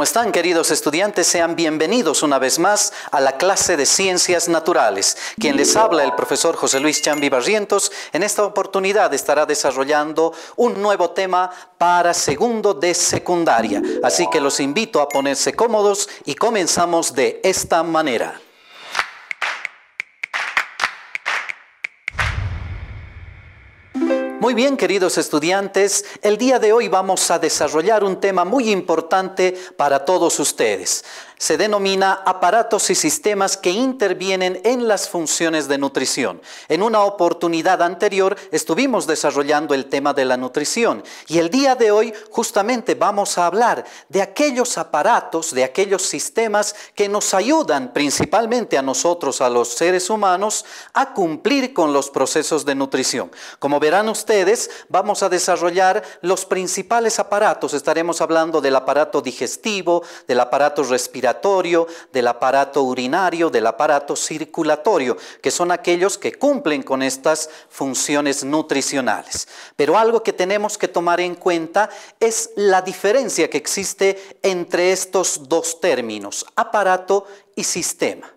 ¿Cómo están queridos estudiantes? Sean bienvenidos una vez más a la clase de Ciencias Naturales. Quien les habla, el profesor José Luis Chambi Barrientos, en esta oportunidad estará desarrollando un nuevo tema para segundo de secundaria. Así que los invito a ponerse cómodos y comenzamos de esta manera. Muy bien, queridos estudiantes, el día de hoy vamos a desarrollar un tema muy importante para todos ustedes. Se denomina aparatos y sistemas que intervienen en las funciones de nutrición. En una oportunidad anterior estuvimos desarrollando el tema de la nutrición y el día de hoy justamente vamos a hablar de aquellos aparatos, de aquellos sistemas que nos ayudan principalmente a nosotros, a los seres humanos, a cumplir con los procesos de nutrición. Como verán ustedes, vamos a desarrollar los principales aparatos. Estaremos hablando del aparato digestivo, del aparato respiratorio, del aparato urinario, del aparato circulatorio, que son aquellos que cumplen con estas funciones nutricionales. Pero algo que tenemos que tomar en cuenta es la diferencia que existe entre estos dos términos, aparato y sistema.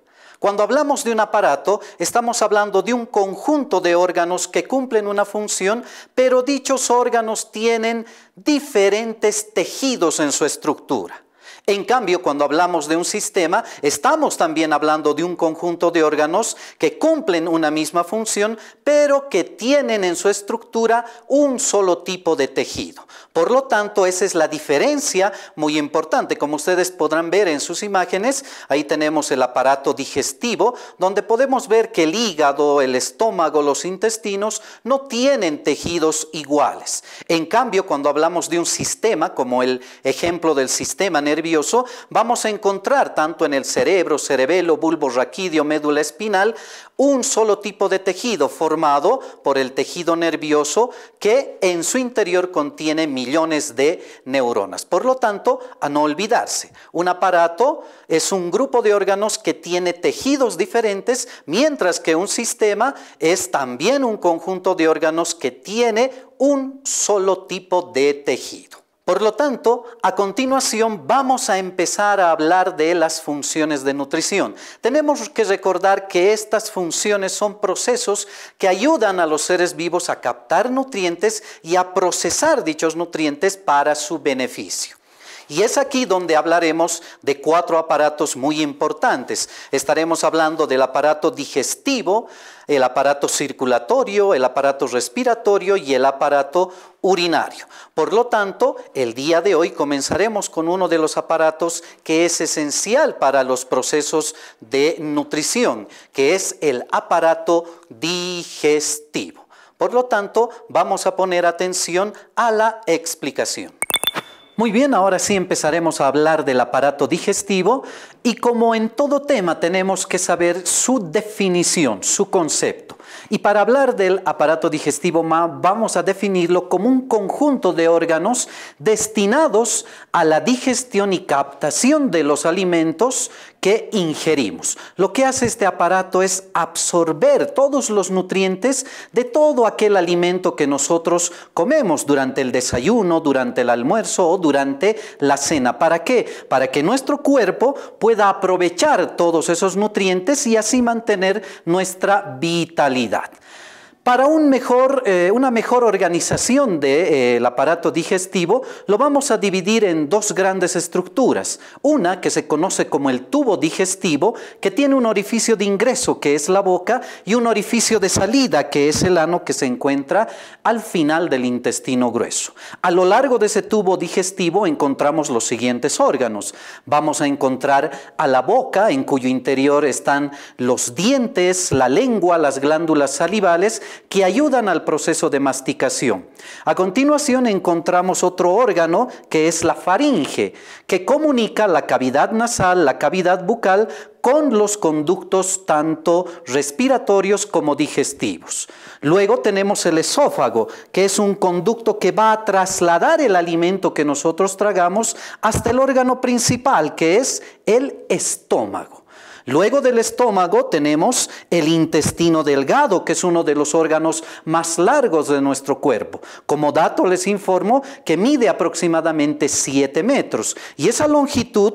Cuando hablamos de un aparato, estamos hablando de un conjunto de órganos que cumplen una función, pero dichos órganos tienen diferentes tejidos en su estructura. En cambio, cuando hablamos de un sistema, estamos también hablando de un conjunto de órganos que cumplen una misma función, pero que tienen en su estructura un solo tipo de tejido. Por lo tanto, esa es la diferencia muy importante. Como ustedes podrán ver en sus imágenes, ahí tenemos el aparato digestivo, donde podemos ver que el hígado, el estómago, los intestinos no tienen tejidos iguales. En cambio, cuando hablamos de un sistema, como el ejemplo del sistema nervioso, vamos a encontrar tanto en el cerebro, cerebelo, bulbo raquídeo, médula espinal, un solo tipo de tejido formado por el tejido nervioso que en su interior contiene millones de neuronas. Por lo tanto, a no olvidarse, un aparato es un grupo de órganos que tiene tejidos diferentes, mientras que un sistema es también un conjunto de órganos que tiene un solo tipo de tejido. Por lo tanto, a continuación vamos a empezar a hablar de las funciones de nutrición. Tenemos que recordar que estas funciones son procesos que ayudan a los seres vivos a captar nutrientes y a procesar dichos nutrientes para su beneficio. Y es aquí donde hablaremos de cuatro aparatos muy importantes. Estaremos hablando del aparato digestivo, el aparato circulatorio, el aparato respiratorio y el aparato urinario. Por lo tanto, el día de hoy comenzaremos con uno de los aparatos que es esencial para los procesos de nutrición, que es el aparato digestivo. Por lo tanto, vamos a poner atención a la explicación. Muy bien, ahora sí empezaremos a hablar del aparato digestivo y como en todo tema tenemos que saber su definición, su concepto. Y para hablar del aparato digestivo vamos a definirlo como un conjunto de órganos destinados a la digestión y captación de los alimentos que ingerimos. Lo que hace este aparato es absorber todos los nutrientes de todo aquel alimento que nosotros comemos durante el desayuno, durante el almuerzo o durante la cena. ¿Para qué? Para que nuestro cuerpo pueda aprovechar todos esos nutrientes y así mantener nuestra vitalidad. Para eh, una mejor organización del eh, aparato digestivo, lo vamos a dividir en dos grandes estructuras. Una que se conoce como el tubo digestivo, que tiene un orificio de ingreso que es la boca y un orificio de salida que es el ano que se encuentra al final del intestino grueso. A lo largo de ese tubo digestivo encontramos los siguientes órganos. Vamos a encontrar a la boca, en cuyo interior están los dientes, la lengua, las glándulas salivales, que ayudan al proceso de masticación. A continuación encontramos otro órgano que es la faringe, que comunica la cavidad nasal, la cavidad bucal con los conductos tanto respiratorios como digestivos. Luego tenemos el esófago, que es un conducto que va a trasladar el alimento que nosotros tragamos hasta el órgano principal, que es el estómago. Luego del estómago tenemos el intestino delgado, que es uno de los órganos más largos de nuestro cuerpo. Como dato les informo que mide aproximadamente 7 metros y esa longitud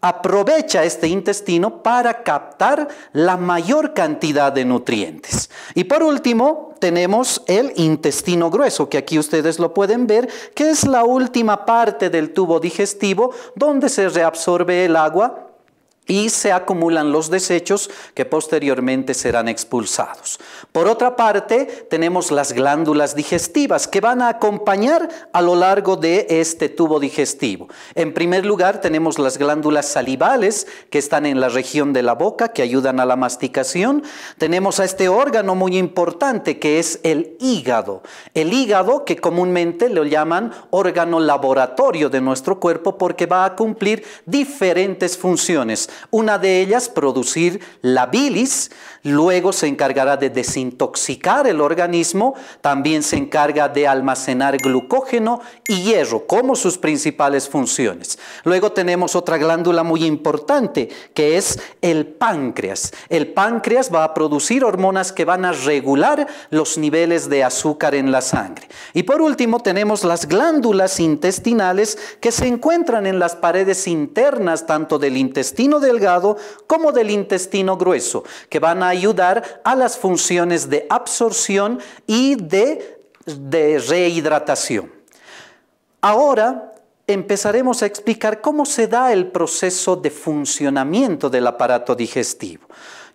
aprovecha este intestino para captar la mayor cantidad de nutrientes. Y por último, tenemos el intestino grueso, que aquí ustedes lo pueden ver, que es la última parte del tubo digestivo donde se reabsorbe el agua y se acumulan los desechos que posteriormente serán expulsados. Por otra parte, tenemos las glándulas digestivas que van a acompañar a lo largo de este tubo digestivo. En primer lugar, tenemos las glándulas salivales que están en la región de la boca, que ayudan a la masticación. Tenemos a este órgano muy importante que es el hígado. El hígado que comúnmente lo llaman órgano laboratorio de nuestro cuerpo porque va a cumplir diferentes funciones una de ellas, producir la bilis, luego se encargará de desintoxicar el organismo, también se encarga de almacenar glucógeno y hierro como sus principales funciones. Luego tenemos otra glándula muy importante que es el páncreas. El páncreas va a producir hormonas que van a regular los niveles de azúcar en la sangre. Y por último tenemos las glándulas intestinales que se encuentran en las paredes internas tanto del intestino delgado como del intestino grueso, que van a ayudar a las funciones de absorción y de, de rehidratación. Ahora empezaremos a explicar cómo se da el proceso de funcionamiento del aparato digestivo.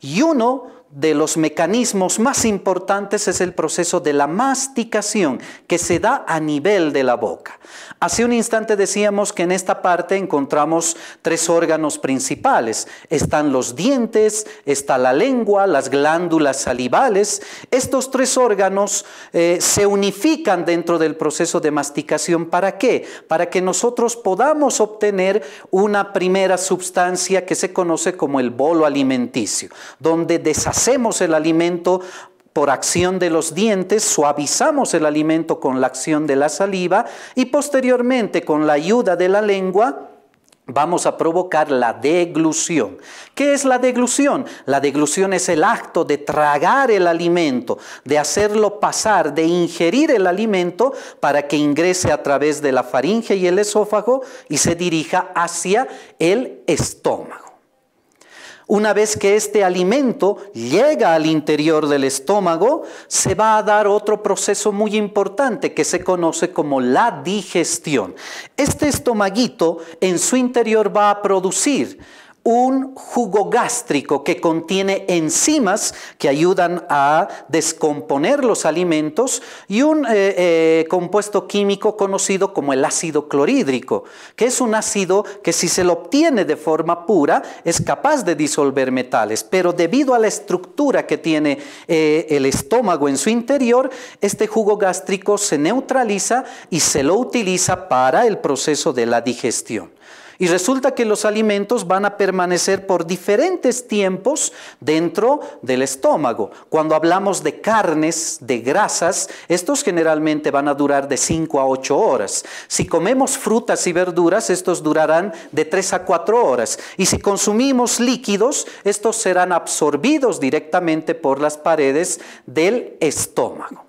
Y uno de los mecanismos más importantes es el proceso de la masticación que se da a nivel de la boca. Hace un instante decíamos que en esta parte encontramos tres órganos principales. Están los dientes, está la lengua, las glándulas salivales. Estos tres órganos eh, se unifican dentro del proceso de masticación. ¿Para qué? Para que nosotros podamos obtener una primera sustancia que se conoce como el bolo alimenticio, donde deshacemos hacemos el alimento por acción de los dientes, suavizamos el alimento con la acción de la saliva y posteriormente con la ayuda de la lengua vamos a provocar la deglución. ¿Qué es la deglución? La deglución es el acto de tragar el alimento, de hacerlo pasar, de ingerir el alimento para que ingrese a través de la faringe y el esófago y se dirija hacia el estómago. Una vez que este alimento llega al interior del estómago, se va a dar otro proceso muy importante que se conoce como la digestión. Este estomaguito en su interior va a producir un jugo gástrico que contiene enzimas que ayudan a descomponer los alimentos y un eh, eh, compuesto químico conocido como el ácido clorhídrico, que es un ácido que si se lo obtiene de forma pura es capaz de disolver metales, pero debido a la estructura que tiene eh, el estómago en su interior, este jugo gástrico se neutraliza y se lo utiliza para el proceso de la digestión. Y resulta que los alimentos van a permanecer por diferentes tiempos dentro del estómago. Cuando hablamos de carnes, de grasas, estos generalmente van a durar de 5 a 8 horas. Si comemos frutas y verduras, estos durarán de 3 a 4 horas. Y si consumimos líquidos, estos serán absorbidos directamente por las paredes del estómago.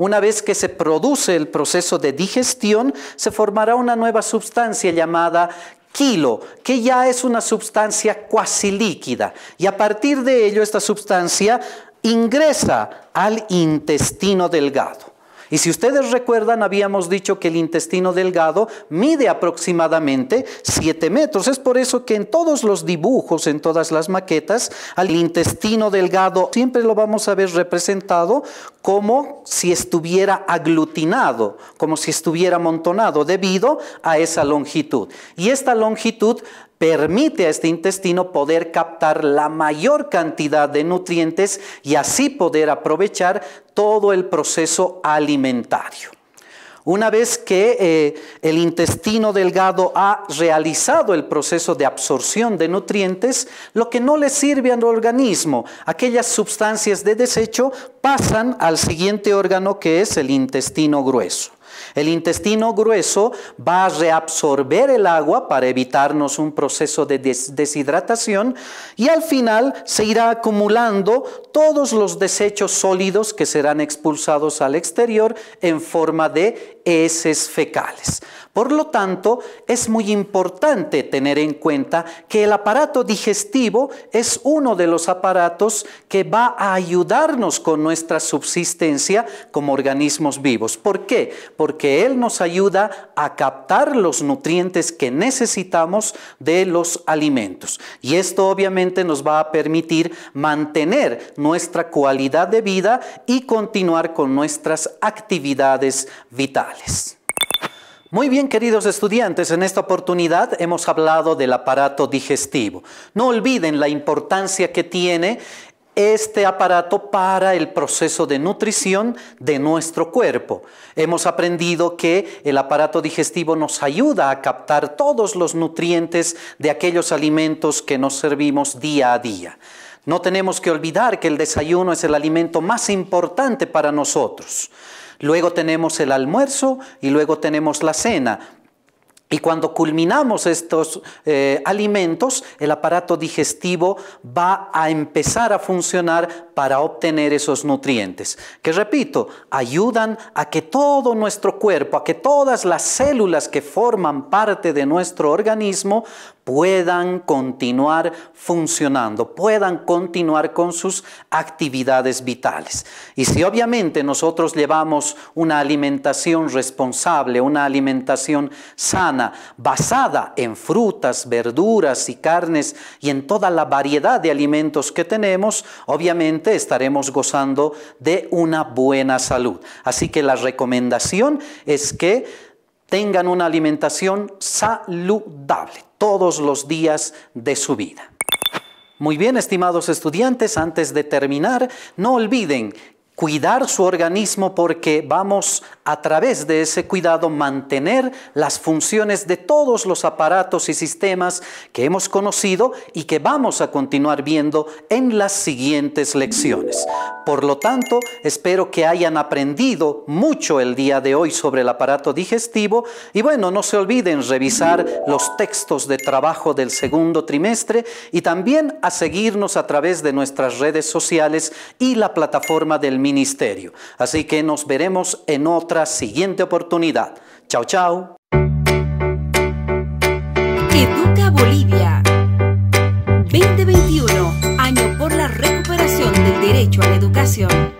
Una vez que se produce el proceso de digestión, se formará una nueva sustancia llamada kilo, que ya es una sustancia cuasi líquida. Y a partir de ello, esta sustancia ingresa al intestino delgado. Y si ustedes recuerdan, habíamos dicho que el intestino delgado mide aproximadamente 7 metros. Es por eso que en todos los dibujos, en todas las maquetas, al intestino delgado siempre lo vamos a ver representado como si estuviera aglutinado, como si estuviera amontonado debido a esa longitud. Y esta longitud permite a este intestino poder captar la mayor cantidad de nutrientes y así poder aprovechar todo el proceso alimentario. Una vez que eh, el intestino delgado ha realizado el proceso de absorción de nutrientes, lo que no le sirve al organismo, aquellas sustancias de desecho, pasan al siguiente órgano que es el intestino grueso. El intestino grueso va a reabsorber el agua para evitarnos un proceso de deshidratación y al final se irá acumulando todos los desechos sólidos que serán expulsados al exterior en forma de heces fecales. Por lo tanto, es muy importante tener en cuenta que el aparato digestivo es uno de los aparatos que va a ayudarnos con nuestra subsistencia como organismos vivos. ¿Por qué? Porque él nos ayuda a captar los nutrientes que necesitamos de los alimentos. Y esto obviamente nos va a permitir mantener nuestra calidad de vida y continuar con nuestras actividades vitales. Muy bien, queridos estudiantes, en esta oportunidad hemos hablado del aparato digestivo. No olviden la importancia que tiene este aparato para el proceso de nutrición de nuestro cuerpo. Hemos aprendido que el aparato digestivo nos ayuda a captar todos los nutrientes de aquellos alimentos que nos servimos día a día. No tenemos que olvidar que el desayuno es el alimento más importante para nosotros. Luego tenemos el almuerzo y luego tenemos la cena. Y cuando culminamos estos eh, alimentos, el aparato digestivo va a empezar a funcionar para obtener esos nutrientes, que repito, ayudan a que todo nuestro cuerpo, a que todas las células que forman parte de nuestro organismo puedan continuar funcionando, puedan continuar con sus actividades vitales. Y si obviamente nosotros llevamos una alimentación responsable, una alimentación sana, basada en frutas, verduras y carnes y en toda la variedad de alimentos que tenemos, obviamente estaremos gozando de una buena salud. Así que la recomendación es que tengan una alimentación saludable todos los días de su vida. Muy bien, estimados estudiantes, antes de terminar, no olviden cuidar su organismo porque vamos a través de ese cuidado mantener las funciones de todos los aparatos y sistemas que hemos conocido y que vamos a continuar viendo en las siguientes lecciones. Por lo tanto, espero que hayan aprendido mucho el día de hoy sobre el aparato digestivo y bueno, no se olviden revisar los textos de trabajo del segundo trimestre y también a seguirnos a través de nuestras redes sociales y la plataforma del mismo ministerio. Así que nos veremos en otra siguiente oportunidad. Chao, chao. Educa Bolivia 2021, año por la recuperación del derecho a la educación.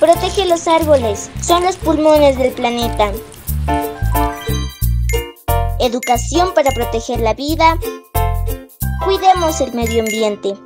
Protege los árboles, son los pulmones del planeta. Educación para proteger la vida. Cuidemos el medio ambiente.